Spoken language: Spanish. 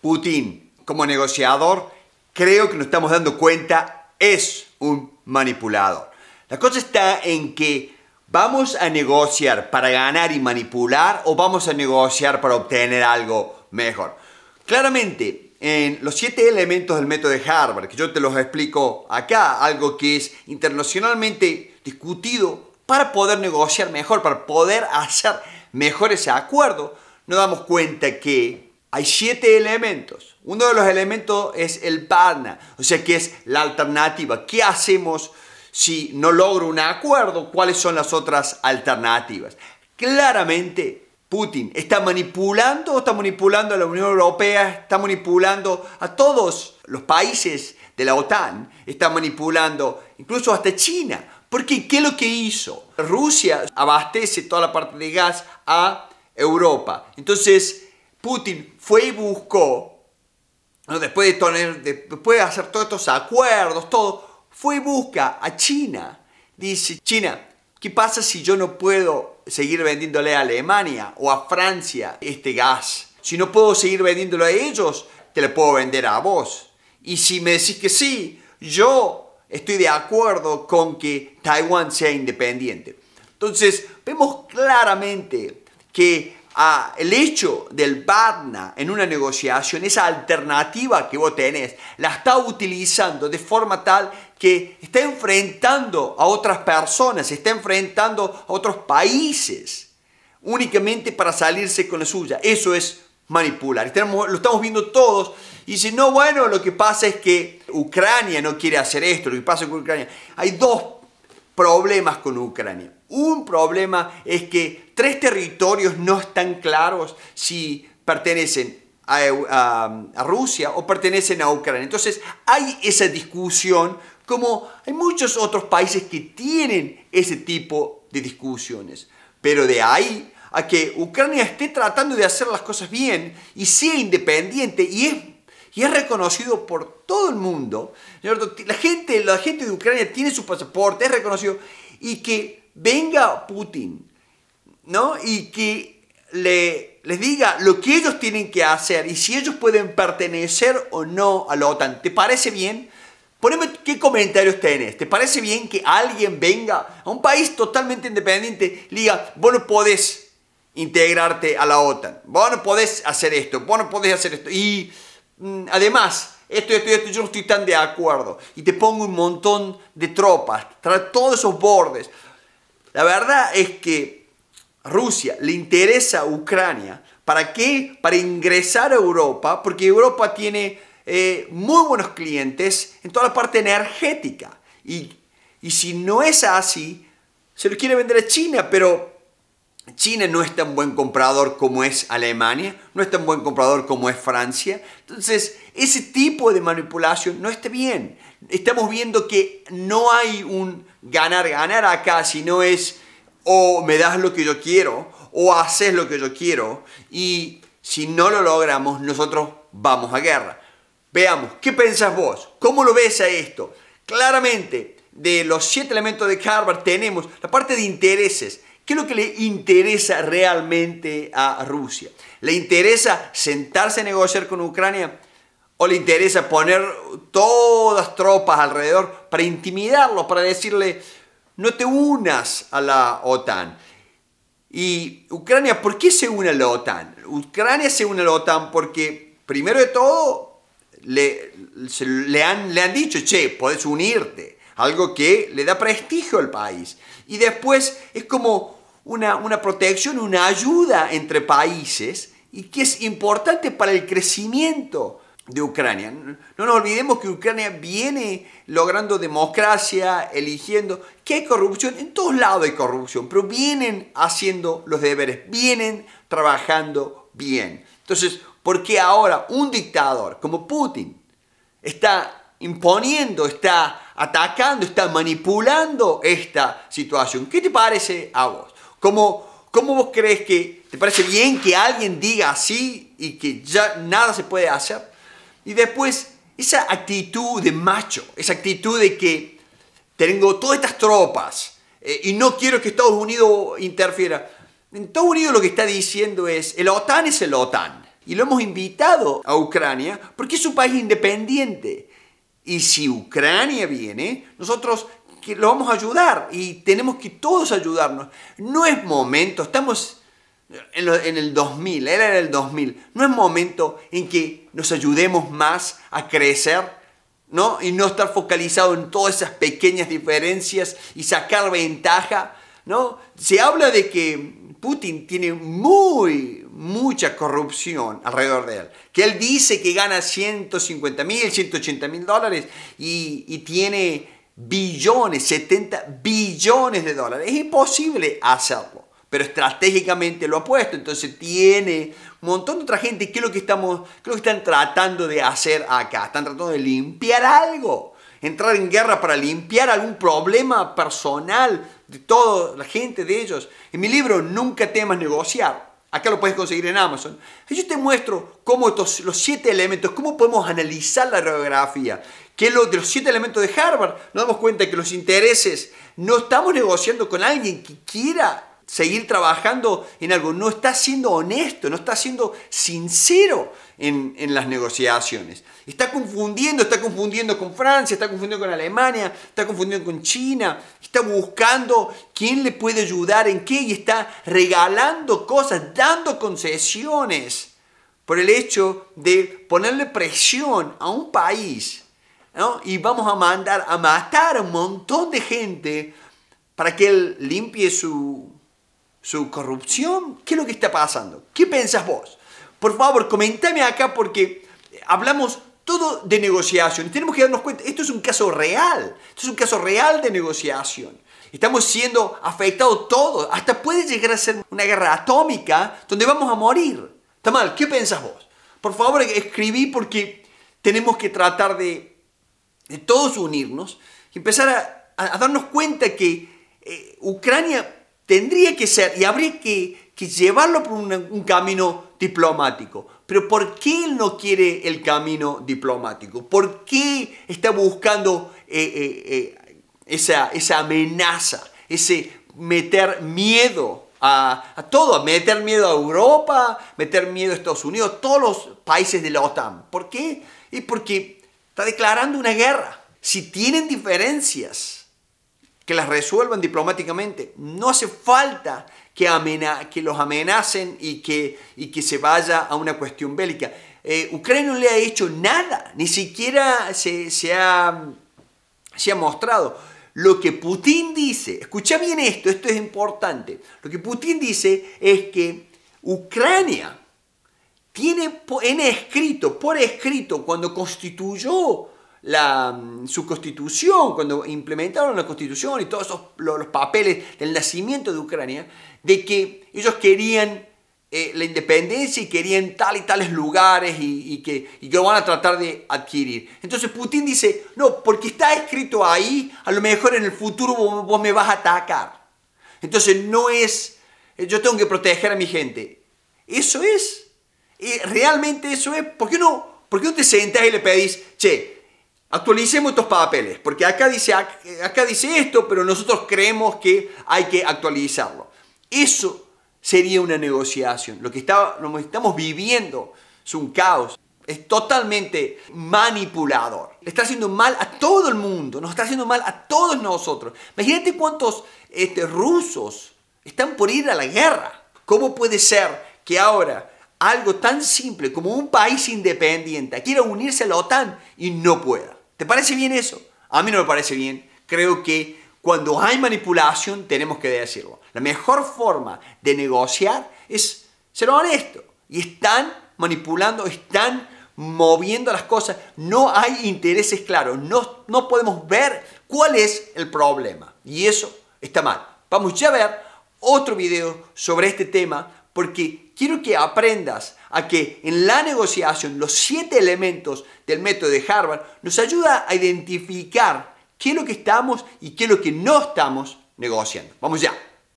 Putin como negociador, creo que nos estamos dando cuenta, es un manipulador. La cosa está en que vamos a negociar para ganar y manipular o vamos a negociar para obtener algo mejor. Claramente, en los siete elementos del método de Harvard, que yo te los explico acá, algo que es internacionalmente discutido para poder negociar mejor, para poder hacer mejor ese acuerdo, nos damos cuenta que hay siete elementos. Uno de los elementos es el PANA, o sea que es la alternativa. ¿Qué hacemos si no logro un acuerdo? ¿Cuáles son las otras alternativas? Claramente Putin está manipulando, está manipulando a la Unión Europea, está manipulando a todos los países de la OTAN, está manipulando incluso hasta China. qué? ¿qué es lo que hizo? Rusia abastece toda la parte de gas a Europa. Entonces, Putin fue y buscó, después, de tener, hacer todos estos acuerdos, todo, fue y busca a China. Dice, China, ¿qué pasa si yo no puedo seguir vendiéndole a Alemania o a Francia este gas? Si no puedo seguir vendiéndolo a ellos, te lo puedo vender a vos. Y si me decís que sí, yo estoy de acuerdo con que Taiwán sea independiente. Entonces, vemos claramente que Ah, el hecho del VATNA en una negociación, esa alternativa que vos tenés, la está utilizando de forma tal que está enfrentando a otras personas, está enfrentando a otros países únicamente para salirse con la suya. Eso es manipular. lo estamos viendo todos. Y si no, bueno, lo que pasa es que Ucrania no quiere hacer esto, lo que pasa con Ucrania. Hay dos problemas con Ucrania. Un problema es que tres territorios no están claros si pertenecen a, Rusia o pertenecen a Ucrania. Entonces hay esa discusión como hay muchos otros países que tienen ese tipo de discusiones. Pero de ahí a que Ucrania esté tratando de hacer las cosas bien y sea independiente y es, y es reconocido por todo el mundo. La gente, la gente de Ucrania tiene su pasaporte, es reconocido y que venga Putin, ¿no? Y que le, les diga lo que ellos tienen que hacer y si ellos pueden pertenecer o no a la OTAN. ¿Te parece bien? Poneme qué comentarios tenés. Este. ¿Te parece bien que alguien venga a un país totalmente independiente y diga, vos no podés integrarte a la OTAN, vos no podés hacer esto, vos no podés hacer esto? Y mm, además, esto, esto, esto, yo no estoy tan de acuerdo. Y te pongo un montón de tropas, trae todos esos bordes. La verdad es que Rusia le interesa a Ucrania. ¿Para qué? Para ingresar a Europa, porque Europa tiene eh, muy buenos clientes en toda la parte energética. Y, y si no es así, se lo quiere vender a China, pero China no es tan buen comprador como es Alemania, no es tan buen comprador como es Francia. Entonces, ese tipo de manipulación no está bien. Estamos viendo que no hay un ganar-ganar acá, sino es o oh, me das lo que yo quiero o haces lo que yo quiero y si no lo logramos nosotros vamos a guerra. Veamos, ¿qué pensás vos? ¿Cómo lo ves a esto? Claramente, de los siete elementos de Harvard tenemos la parte de intereses ¿Qué es lo que le interesa realmente a Rusia? ¿Le interesa sentarse a negociar con Ucrania? ¿O le interesa poner todas tropas alrededor para intimidarlo, para decirle, no te unas a la OTAN? Y Ucrania, ¿por qué se une a la OTAN? Ucrania se une a la OTAN porque, primero de todo, le, le, han, le han dicho, che, puedes unirte, algo que le da prestigio al país. Y después es como una, una protección, una ayuda entre países y que es importante para el crecimiento de Ucrania. No nos olvidemos que Ucrania viene logrando democracia, eligiendo, que hay corrupción, en todos lados hay corrupción, pero vienen haciendo los deberes, vienen trabajando bien. Entonces, ¿por qué ahora un dictador como Putin está imponiendo, está atacando, está manipulando esta situación? ¿Qué te parece a vos? ¿Cómo, ¿Cómo vos crees que te parece bien que alguien diga así y que ya nada se puede hacer? Y después, esa actitud de macho, esa actitud de que tengo todas estas tropas eh, y no quiero que Estados Unidos interfiera. En Estados Unidos lo que está diciendo es, el OTAN es el OTAN. Y lo hemos invitado a Ucrania porque es un país independiente. Y si Ucrania viene, nosotros que lo vamos a ayudar y tenemos que todos ayudarnos. No es momento, estamos en, el 2000, era en el 2000, no es momento en que nos ayudemos más a crecer, ¿no? Y no estar focalizado en todas esas pequeñas diferencias y sacar ventaja, ¿no? Se habla de que Putin tiene muy, mucha corrupción alrededor de él. Que él dice que gana 150 mil, 180 mil dólares y tiene billones, 70 billones de dólares. Es imposible hacerlo, pero estratégicamente lo ha puesto. Entonces tiene un montón de otra gente. ¿Qué es lo que, estamos, qué lo que están tratando de hacer acá? Están tratando de limpiar algo. Entrar en guerra para limpiar algún problema personal de toda la gente de ellos. En mi libro, Nunca temas negociar. Acá lo puedes conseguir en Amazon. Yo te muestro cómo estos, los siete elementos, cómo podemos analizar la radiografía que de los siete elementos de Harvard. Nos damos cuenta que los intereses, no estamos negociando con alguien que quiera seguir trabajando en algo, no está siendo honesto, no está siendo sincero en, en las negociaciones. Está confundiendo, está confundiendo con Francia, está confundiendo con Alemania, está confundiendo con China, está buscando quién le puede ayudar en qué y está regalando cosas, dando concesiones por el hecho de ponerle presión a un país y vamos a mandar a matar a un montón de gente para que él limpie su, su corrupción. ¿Qué es lo que está pasando? ¿Qué piensas vos? Por favor, comentame acá porque hablamos todo de negociación. Tenemos que darnos cuenta, esto es un caso real, esto es un caso real de negociación. Estamos siendo afectados todos, hasta puede llegar a ser una guerra atómica donde vamos a morir. Está mal, ¿qué piensas vos? Por favor, escribí porque tenemos que tratar de de todos unirnos y empezar a, a, darnos cuenta que eh, Ucrania tendría que ser y habría que, que llevarlo por un, camino diplomático. Pero ¿por qué él no quiere el camino diplomático? ¿Por qué está buscando eh, eh, esa, esa, amenaza, ese meter miedo a, a, todo, meter miedo a Europa, meter miedo a Estados Unidos, todos los países de la OTAN? ¿Por qué? Y porque Está declarando una guerra. Si tienen diferencias, que las resuelvan diplomáticamente. No hace falta que, amena que los amenacen y que, y que se vaya a una cuestión bélica. Eh, Ucrania no le ha hecho nada, ni siquiera se, se, ha, se ha mostrado. Lo que Putin dice, escucha bien esto, esto es importante, lo que Putin dice es que Ucrania tiene en escrito, por escrito, cuando constituyó mm, su constitución, cuando implementaron la constitución y todos los, papeles del nacimiento de Ucrania, de que ellos querían eh, la independencia y querían tal y tales lugares y, que, y lo van a tratar de adquirir. Entonces Putin dice, no, porque está escrito ahí, a lo mejor en el futuro vos me vas a atacar. Entonces no es, yo tengo que proteger a mi gente. Eso es y realmente eso es, ¿por qué no? te sentas y le pedís, che, actualicemos estos papeles? Porque acá dice, acá dice esto, pero nosotros creemos que hay que actualizarlo. Eso sería una negociación. Lo que está, lo estamos viviendo es un caos. Es totalmente manipulador. Le está haciendo mal a todo el mundo, nos está haciendo mal a todos nosotros. Imagínate cuántos este, rusos están por ir a la guerra. ¿Cómo puede ser que ahora algo tan simple como un país independiente quiera unirse a la OTAN y no pueda. ¿Te parece bien eso? A mí no me parece bien. Creo que cuando hay manipulación tenemos que decirlo. La mejor forma de negociar es ser honesto. Y están manipulando, están moviendo las cosas. No hay intereses claros. No, no podemos ver cuál es el problema. Y eso está mal. Vamos ya a ver otro video sobre este tema porque quiero que aprendas a que en la negociación los siete elementos del método de Harvard nos ayuda a identificar qué es lo que estamos y qué es lo que no estamos negociando. Vamos ya.